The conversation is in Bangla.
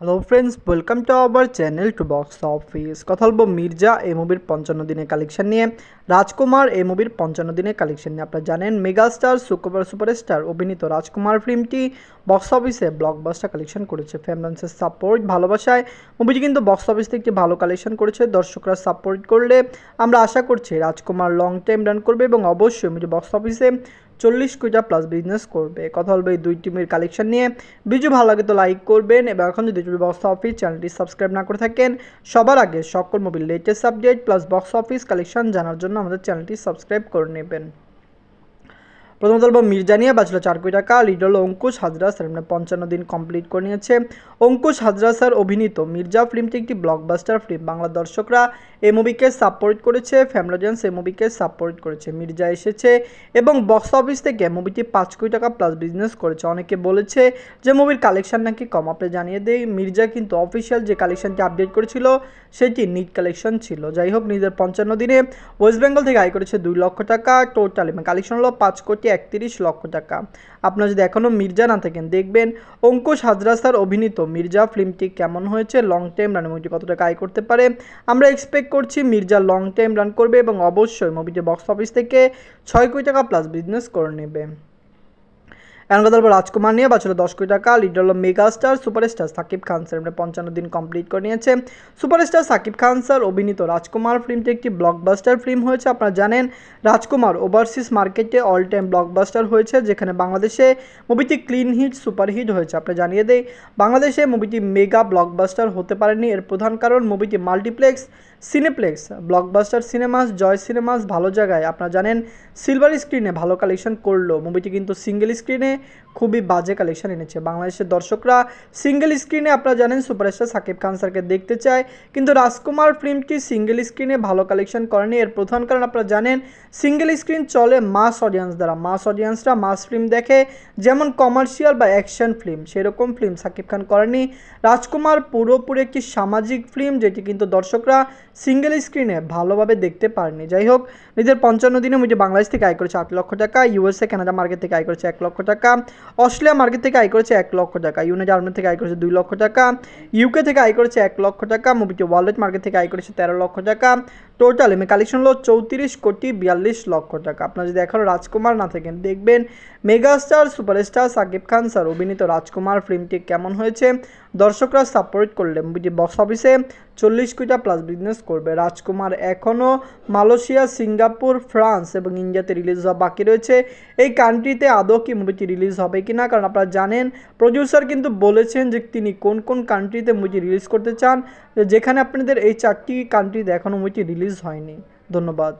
hello friends welcome to our channel to box office কথা বলবো মির্জা এ মুভির পঞ্চান্ন দিনের কালেকশন নিয়ে রাজকুমার এ মুভির পঞ্চান্ন দিনের কালেকশন নিয়ে আপনারা জানেন মেগাস্টার সুকুপার সুপারস্টার অভিনীত রাজকুমার ফিল্মটি বক্স অফিসে ব্লকবাস্টার কালেকশন করেছে ফ্যামলান্সের সাপোর্ট ভালোবাসায় মুভিটি কিন্তু বক্স অফিস থেকে একটি ভালো কালেকশন করেছে দর্শকরা সাপোর্ট করলে আমরা আশা করছি রাজকুমার লং টাইম রান করবে এবং অবশ্যই মুভি বক্স অফিসে চল্লিশ কোটি প্লাস বিজনেস করবে কথা বলবে এই দুই টিমের কালেকশন নিয়ে ভিডিও ভালো লাগে তো লাইক করবেন এবং এখন যদি টিভি বক্স অফিস চ্যানেলটি সাবস্ক্রাইব না করে থাকেন সবার আগে সকল মোবিল latest update plus box office collection জানার জন্য আমাদের চ্যানেলটি সাবস্ক্রাইব করে নেবেন প্রথমত বলবো মির্জানিয়া বাঁচল চার কোটি টাকা লিডল অঙ্কুশ হাজরা সেরমনে পঞ্চান্ন দিন কমপ্লিট করে নিয়েছে অঙ্কুশ হাজরা স্যার অভিনীত মির্জা ফিল্মটি একটি ব্লকবাস্টার ফিল্ম বাংলা দর্শকরা এই মুভিকে সাপোর্ট করেছে ফ্যামরাজেন্স এই মুভিকে সাপোর্ট করেছে মির্জা এসেছে এবং বক্স অফিস থেকে মুভিটি পাঁচ কোটি টাকা প্লাস বিজনেস করেছে অনেকে বলেছে যে মুভির কালেকশন নাকি কম আপনি জানিয়ে দেয় মির্জা কিন্তু অফিসিয়াল যে কালেকশনটি আপডেট করেছিল সেটি নিট কালেকশন ছিল যাই হোক নিজের পঞ্চান্ন দিনে ওয়েস্ট বেঙ্গল থেকে আয় করেছে দুই লক্ষ টাকা টোটাল এবং কালেকশন হলো পাঁচ কোটি একত্রিশ লক্ষ টাকা আপনারা যদি এখনও মির্জা না থাকেন দেখবেন অঙ্কুশ হাজরা স্যার অভিনীত মির্জা ফিল্মটি কেমন হয়েছে লং টাইম রান মুভিটি কত টাকা আয় করতে পারে আমরা এক্সপেক্ট করছি মির্জা লং টাইম রান করবে এবং অবশ্যই মুভিটি বক্স অফিস থেকে ছয় কোটি টাকা প্লাস বিজনেস করে নেবে এখানকার রাজকুমার নিয়ে বাঁচল দশ কোটি টাকা লিডার হলো megastar superstar Shakib Khan sir আমরা পঞ্চান্ন দিন কমপ্লিট করে নিয়েছে সুপারস্টার সাকিব খান স্যার অভিনীত রাজকুমার ফিল্মটি একটি ব্লকবাস্টার ফিল্ম হয়েছে আপনারা জানেন রাজকুমার ওভারসিস মার্কেটে অল টাইম ব্লকবাস্টার হয়েছে যেখানে বাংলাদেশে মুভিটি ক্লিন হিট সুপারহিট হয়েছে আপনারা জানিয়ে দেয় বাংলাদেশে মুভিটি মেগা ব্লকবাস্টার হতে পারেনি এর প্রধান কারণ মুভিটি multiplex cineplex blockbuster cinemas Joy cinemas ভালো জায়গায় আপনারা জানেন সিলভার স্ক্রিনে ভালো কালেকশন করলো মুভিটি কিন্তু সিঙ্গেল স্ক্রিনে খুবই বাজে কালেকশন এনেছে বাংলাদেশের দর্শকরা সিঙ্গেল স্ক্রিনে আপনারা জানেন সুপারস্টার সাকিব খান স্যারকে দেখতে চায় কিন্তু রাজকুমার ফিল্মটি সিঙ্গেল স্ক্রিনে ভালো কালেকশন করেনি এর প্রধান কারণ আপনারা জানেন সিঙ্গেল স্ক্রিন চলে মাস অডিয়েন্স দ্বারা মাস অডিয়েন্সরা মাস ফিল্ম দেখে যেমন কমার্শিয়াল বা অ্যাকশন ফিল্ম সেরকম ফিল্ম সাকিব খান করেনি রাজকুমার পুরোপুরি একটি সামাজিক ফিল্ম যেটি কিন্তু দর্শকরা সিঙ্গেল স্ক্রিনে ভালোভাবে দেখতে পারেনি যাই হোক নিজের পঞ্চান্ন দিনে মুটি বাংলাদেশ থেকে আয় করেছে আট লক্ষ টাকা ইউএসএ কানাডা মার্কেট থেকে আয় করেছে এক লক্ষ টাকা টাকা অস্ট্রেলিয়া মার্কেট থেকে আয় করেছে এক লক্ষ টাকা ইউনাইটেড জার্মানি থেকে আয় করেছে দুই লক্ষ টাকা ইউকে থেকে আয় করেছে এক লক্ষ টাকা মুভিটি ওয়ার্ল্ড মার্কেট থেকে আয় করেছে তেরো লক্ষ টাকা টোটাল এমনি কালেকশন হলো চৌত্রিশ কোটি বিয়াল্লিশ লক্ষ টাকা আপনার যদি এখনও রাজকুমার না থাকেন দেখবেন megastar superstar Shakib Khan sir অভিনীত রাজকুমার ফিল্মটি কেমন হয়েছে দর্শকরা সাপোর্ট করলে মুভিটি বক্স অফিসে চল্লিশ কোটা প্লাস বিজনেস করবে রাজকুমার এখনও মালয়েশিয়া সিঙ্গাপুর ফ্রান্স এবং ইন্ডিয়াতে রিলিজ হওয়া বাকি রয়েছে এই কান্ট্রিতে আদৌ কি মুভিটি রিলিজ হবে কি না কারণ আপনারা জানেন প্রডিউসার কিন্তু বলেছেন যে তিনি কোন কোন কান্ট্রিতে মুভিটি রিলিজ করতে চান যেখানে আপনাদের এই চারটি কান্ট্রিতে এখনও মুভিটি রিলিজ রিলিজ হয়নি ধন্যবাদ